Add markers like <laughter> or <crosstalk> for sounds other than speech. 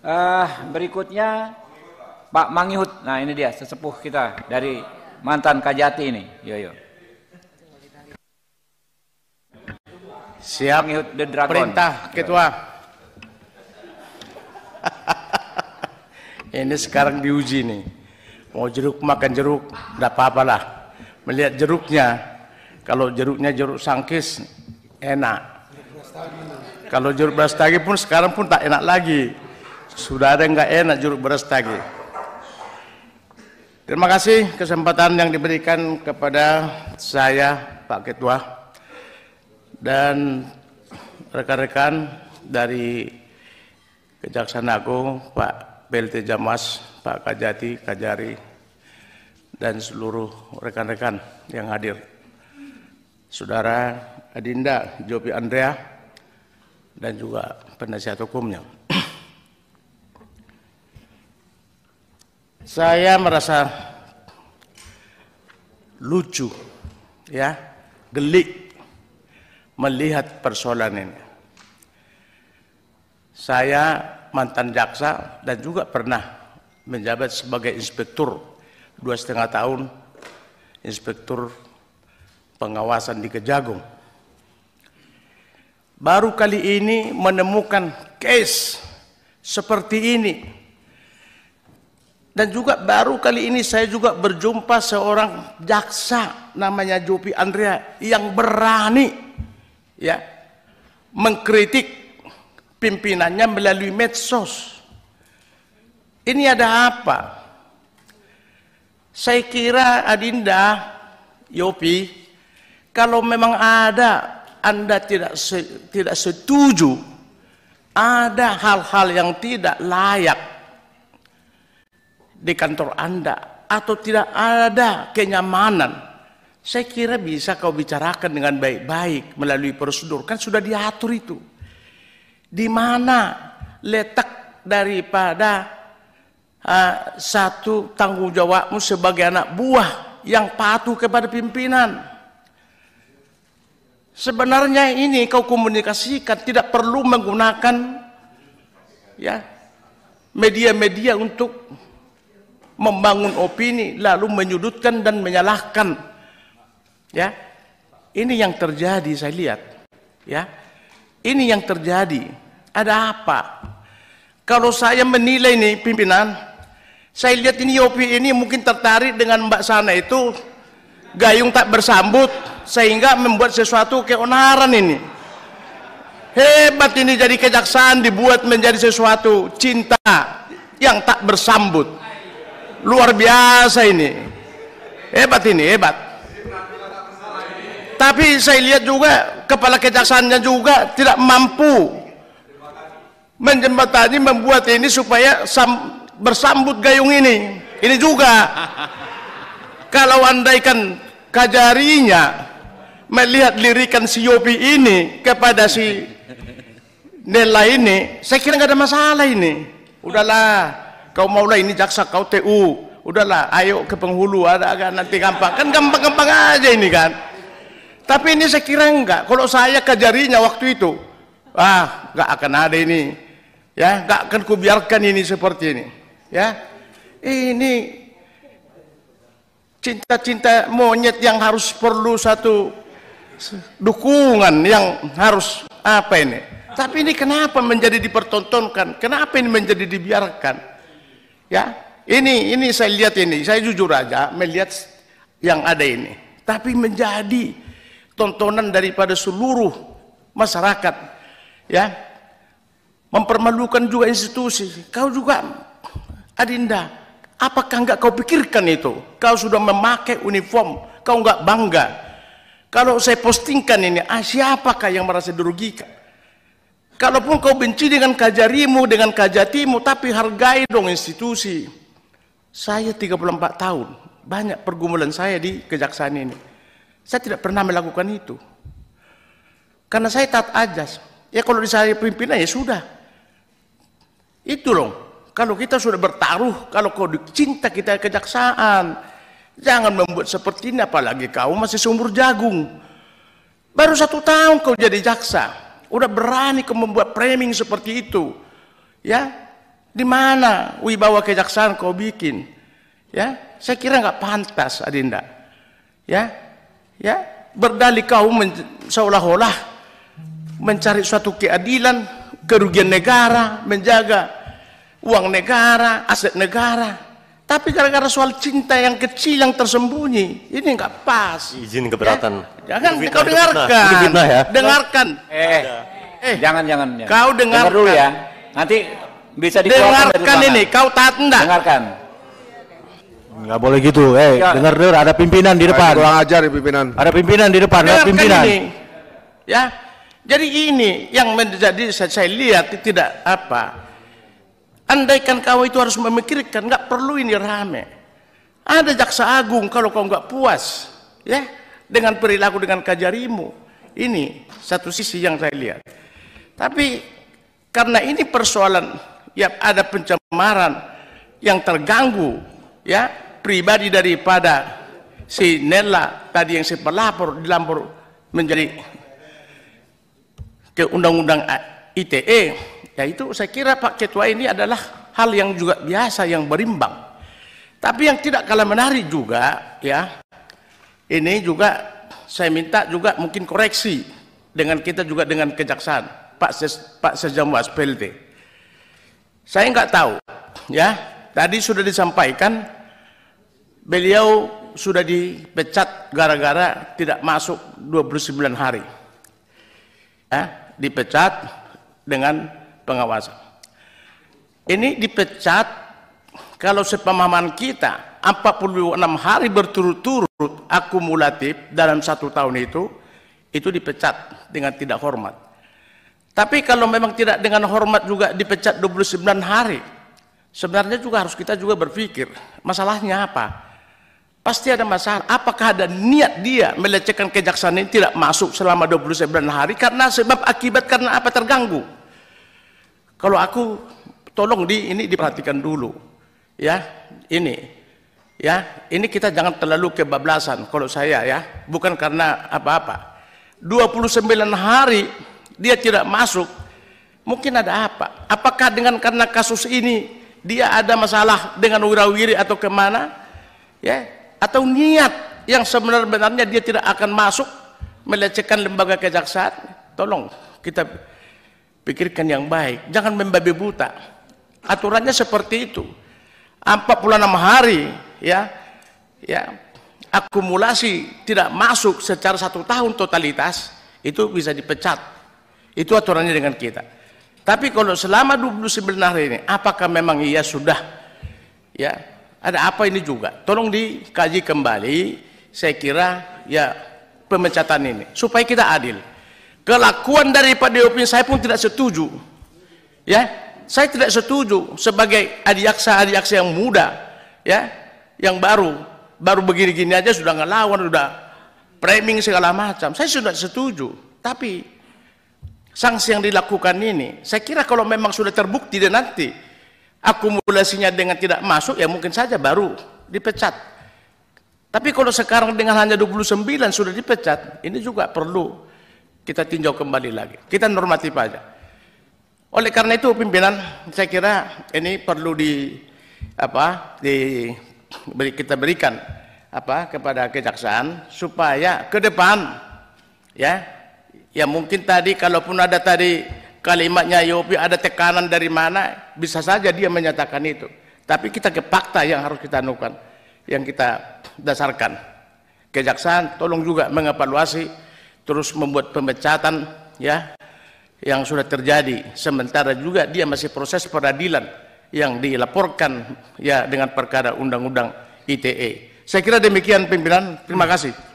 Uh, berikutnya Pak Mangihut. Nah ini dia sesepuh kita dari mantan Kajati ini. Yo yo. Siap Mangihut the Dragon. Perintah Ketua. <laughs> ini sekarang diuji nih. Mau jeruk makan jeruk, enggak apa-apalah. Melihat jeruknya, kalau jeruknya jeruk sangkis enak. Kalau jeruk brastagi pun sekarang pun tak enak lagi. Sudah ada yang nggak enak jeruk beras tagi. Terima kasih kesempatan yang diberikan kepada saya Pak Ketua dan rekan-rekan dari Kejaksaan Agung, Pak BLT Jamas, Pak Kajati, Kajari, dan seluruh rekan-rekan yang hadir. Saudara Adinda Jopi Andrea dan juga penasihat hukumnya. Saya merasa lucu ya, gelik melihat persoalan ini. Saya mantan jaksa dan juga pernah menjabat sebagai inspektur dua setengah tahun inspektur pengawasan di Kejagung. Baru kali ini menemukan case seperti ini dan juga baru kali ini saya juga berjumpa seorang jaksa namanya Jopi Andrea yang berani ya mengkritik pimpinannya melalui medsos. Ini ada apa? Saya kira Adinda, Yopi, kalau memang ada Anda tidak se, tidak setuju, ada hal-hal yang tidak layak di kantor Anda atau tidak ada kenyamanan, saya kira bisa kau bicarakan dengan baik-baik melalui prosedur. Kan sudah diatur itu. Di mana letak daripada uh, satu tanggung jawabmu sebagai anak buah yang patuh kepada pimpinan. Sebenarnya ini kau komunikasikan tidak perlu menggunakan ya media-media untuk membangun opini lalu menyudutkan dan menyalahkan. Ya. Ini yang terjadi saya lihat. Ya. Ini yang terjadi. Ada apa? Kalau saya menilai ini pimpinan, saya lihat ini opini ini mungkin tertarik dengan Mbak Sana itu gayung tak bersambut sehingga membuat sesuatu keonaran ini. Hebat ini jadi kejaksaan dibuat menjadi sesuatu cinta yang tak bersambut. Luar biasa ini. Hebat ini, hebat. Tapi saya lihat juga kepala kejaksaannya juga tidak mampu menjembatani membuat ini supaya bersambut gayung ini. Ini juga. <laughs> Kalau andaikan kajarinya melihat lirikan si Yopi ini kepada si Nella ini, saya kira nggak ada masalah ini. Udahlah, Kau mau lah ini jaksa kau TU. Udahlah, ayo ke penghulu ada agak nanti gampang. Kan gampang-gampang aja ini kan. Tapi ini saya kira enggak. Kalau saya kejarinya waktu itu, ah, enggak akan ada ini. Ya, enggak akan kubiarkan ini seperti ini. Ya. Ini cinta-cinta monyet yang harus perlu satu dukungan yang harus apa ini? Tapi ini kenapa menjadi dipertontonkan? Kenapa ini menjadi dibiarkan? Ya, ini ini saya lihat ini, saya jujur aja melihat yang ada ini. Tapi menjadi tontonan daripada seluruh masyarakat. Ya. Mempermalukan juga institusi. Kau juga Adinda, apakah enggak kau pikirkan itu? Kau sudah memakai uniform, kau enggak bangga. Kalau saya postingkan ini, ah, siapakah yang merasa dirugikan? Kalaupun kau benci dengan kajarimu, dengan kajatimu, tapi hargai dong institusi. Saya 34 tahun, banyak pergumulan saya di kejaksaan ini. Saya tidak pernah melakukan itu. Karena saya taat ajas. Ya kalau disalahi pimpinan ya sudah. Itu loh. Kalau kita sudah bertaruh, kalau kau cinta kita kejaksaan. Jangan membuat seperti ini, apalagi kau masih seumur jagung. Baru satu tahun kau jadi jaksa. Udah berani kau membuat framing seperti itu. Ya, di mana wibawa kejaksaan kau bikin? Ya, saya kira nggak pantas, Adinda. Ya, ya, berdalih kau men seolah-olah mencari suatu keadilan, kerugian negara, menjaga uang negara, aset negara. Tapi gara-gara soal cinta yang kecil yang tersembunyi, ini nggak pas. Izin keberatan. Ya? Jangan fitnah, kau dengarkan. Ini fitnah ya. Dengarkan. Eh, eh, jangan jangan. Kau dengarkan Dengar dulu ya. Nanti bisa dengarkan Dengarkan ini, kau taat enggak? Dengarkan. Enggak boleh gitu. Eh, ya. dengar dulu ada pimpinan di depan. Kurang ajar ya pimpinan. Ada pimpinan di depan, ada pimpinan. Ini. Ya. Jadi ini yang menjadi saya, saya lihat tidak apa Andaikan kau itu harus memikirkan, nggak perlu ini rame. Ada jaksa agung kalau kau nggak puas, ya dengan perilaku dengan kajarimu. Ini satu sisi yang saya lihat. Tapi karena ini persoalan ya ada pencemaran yang terganggu ya pribadi daripada si Nella tadi yang si pelapor dilapor menjadi ke undang-undang ITE Ya itu saya kira Pak Ketua ini adalah hal yang juga biasa yang berimbang. Tapi yang tidak kalah menarik juga ya ini juga saya minta juga mungkin koreksi dengan kita juga dengan kejaksaan Pak Ses, Pak Sejamwas PLT. Saya nggak tahu ya tadi sudah disampaikan beliau sudah dipecat gara-gara tidak masuk 29 hari. Ya, dipecat dengan pengawasan. Ini dipecat kalau sepemahaman kita 46 hari berturut-turut akumulatif dalam satu tahun itu itu dipecat dengan tidak hormat. Tapi kalau memang tidak dengan hormat juga dipecat 29 hari, sebenarnya juga harus kita juga berpikir masalahnya apa? Pasti ada masalah. Apakah ada niat dia melecehkan kejaksaan ini tidak masuk selama 29 hari karena sebab akibat karena apa terganggu? Kalau aku tolong di ini diperhatikan dulu. Ya, ini. Ya, ini kita jangan terlalu kebablasan kalau saya ya, bukan karena apa-apa. 29 hari dia tidak masuk, mungkin ada apa? Apakah dengan karena kasus ini dia ada masalah dengan wirawiri atau kemana? Ya, atau niat yang sebenarnya dia tidak akan masuk melecehkan lembaga kejaksaan? Tolong kita pikirkan yang baik jangan membabi buta aturannya seperti itu 46 hari ya ya akumulasi tidak masuk secara satu tahun totalitas itu bisa dipecat itu aturannya dengan kita tapi kalau selama 29 hari ini apakah memang ia sudah ya ada apa ini juga tolong dikaji kembali saya kira ya pemecatan ini supaya kita adil kelakuan daripada Dewa saya pun tidak setuju ya saya tidak setuju sebagai adiaksa-adiaksa yang muda ya yang baru baru begini-gini aja sudah ngelawan sudah framing segala macam saya sudah setuju tapi sanksi yang dilakukan ini saya kira kalau memang sudah terbukti dan nanti akumulasinya dengan tidak masuk ya mungkin saja baru dipecat tapi kalau sekarang dengan hanya 29 sudah dipecat ini juga perlu kita tinjau kembali lagi. Kita normatif aja. Oleh karena itu pimpinan saya kira ini perlu di apa di beri, kita berikan apa kepada kejaksaan supaya ke depan ya ya mungkin tadi kalaupun ada tadi kalimatnya ya Yopi ada tekanan dari mana bisa saja dia menyatakan itu tapi kita ke fakta yang harus kita anukan yang kita dasarkan kejaksaan tolong juga mengevaluasi terus membuat pemecatan ya yang sudah terjadi sementara juga dia masih proses peradilan yang dilaporkan ya dengan perkara undang-undang ITE. Saya kira demikian pimpinan. Terima kasih.